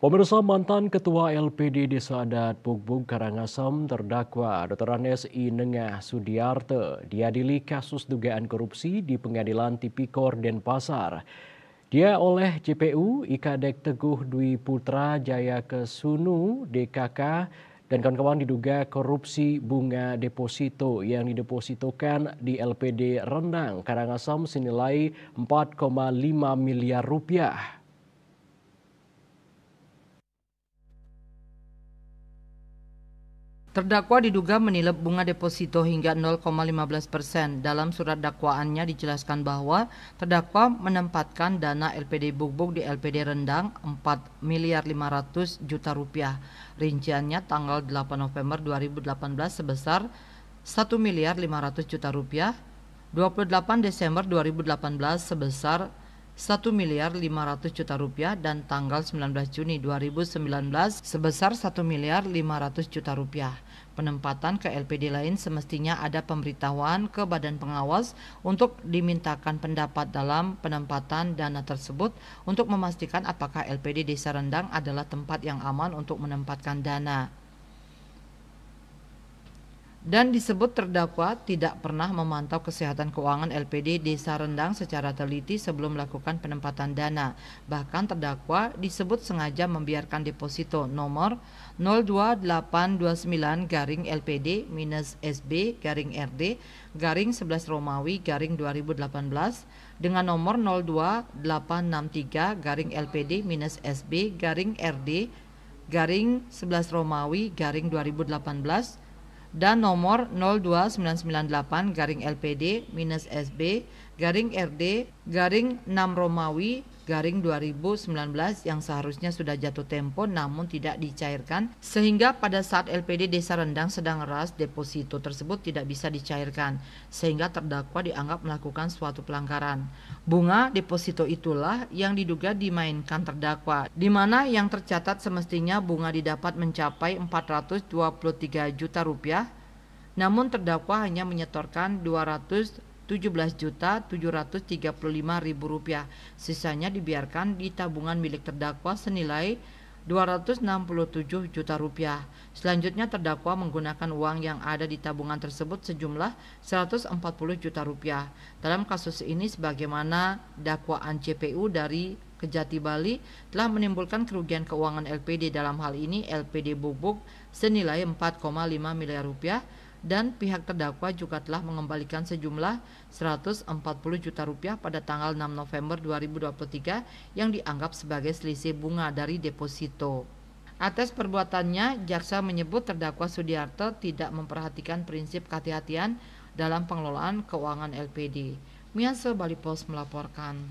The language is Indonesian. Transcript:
Pemirsa mantan Ketua LPD Desa Adat Pugbung Karangasem terdakwa Dr. SI Nengah Sudiarte diadili kasus dugaan korupsi di pengadilan Tipikor Denpasar. Dia oleh JPU Ikadek Teguh Dwi Putra Jaya Kesunu DKK dan kawan-kawan diduga korupsi bunga deposito yang didepositokan di LPD Rendang Karangasem senilai 4,5 miliar rupiah. Terdakwa diduga menilap bunga deposito hingga 0,15 persen. Dalam surat dakwaannya dijelaskan bahwa terdakwa menempatkan dana LPD Bubuk di LPD Rendang 4 miliar 500 juta rupiah. Rinciannya tanggal 8 November 2018 sebesar 1 miliar 500 juta rupiah, 28 Desember 2018 sebesar 1 miliar 500 juta rupiah dan tanggal 19 Juni 2019 sebesar 1 miliar 500 juta rupiah. Penempatan ke LPD lain semestinya ada pemberitahuan ke Badan Pengawas untuk dimintakan pendapat dalam penempatan dana tersebut untuk memastikan apakah LPD Desa Rendang adalah tempat yang aman untuk menempatkan dana dan disebut terdakwa tidak pernah memantau kesehatan keuangan LPD Desa Rendang secara teliti sebelum melakukan penempatan dana. Bahkan terdakwa disebut sengaja membiarkan deposito nomor 02829 garing LPD minus SB garing RD garing 11 Romawi garing 2018 dengan nomor 02863 garing LPD minus SB garing RD garing 11 Romawi garing 2018 dan nomor 02998 garing LPD minus SB garing RD garing 6 Romawi garing 2019 yang seharusnya sudah jatuh tempo namun tidak dicairkan sehingga pada saat LPD Desa Rendang sedang ras deposito tersebut tidak bisa dicairkan sehingga terdakwa dianggap melakukan suatu pelanggaran. Bunga deposito itulah yang diduga dimainkan terdakwa di mana yang tercatat semestinya bunga didapat mencapai 423 juta rupiah namun terdakwa hanya menyetorkan 200 Rp17.735.000. Sisanya dibiarkan di tabungan milik terdakwa senilai 267 juta rupiah. Selanjutnya terdakwa menggunakan uang yang ada di tabungan tersebut sejumlah 140 juta rupiah. Dalam kasus ini sebagaimana dakwaan CPU dari Kejati Bali telah menimbulkan kerugian keuangan LPD dalam hal ini LPD Bubuk senilai 4,5 miliar rupiah dan pihak terdakwa juga telah mengembalikan sejumlah 140 juta rupiah pada tanggal 6 November 2023 yang dianggap sebagai selisih bunga dari deposito. Atas perbuatannya, jaksa menyebut terdakwa Sudiarto tidak memperhatikan prinsip kehati-hatian dalam pengelolaan keuangan LPD. Mianse Bali Post melaporkan.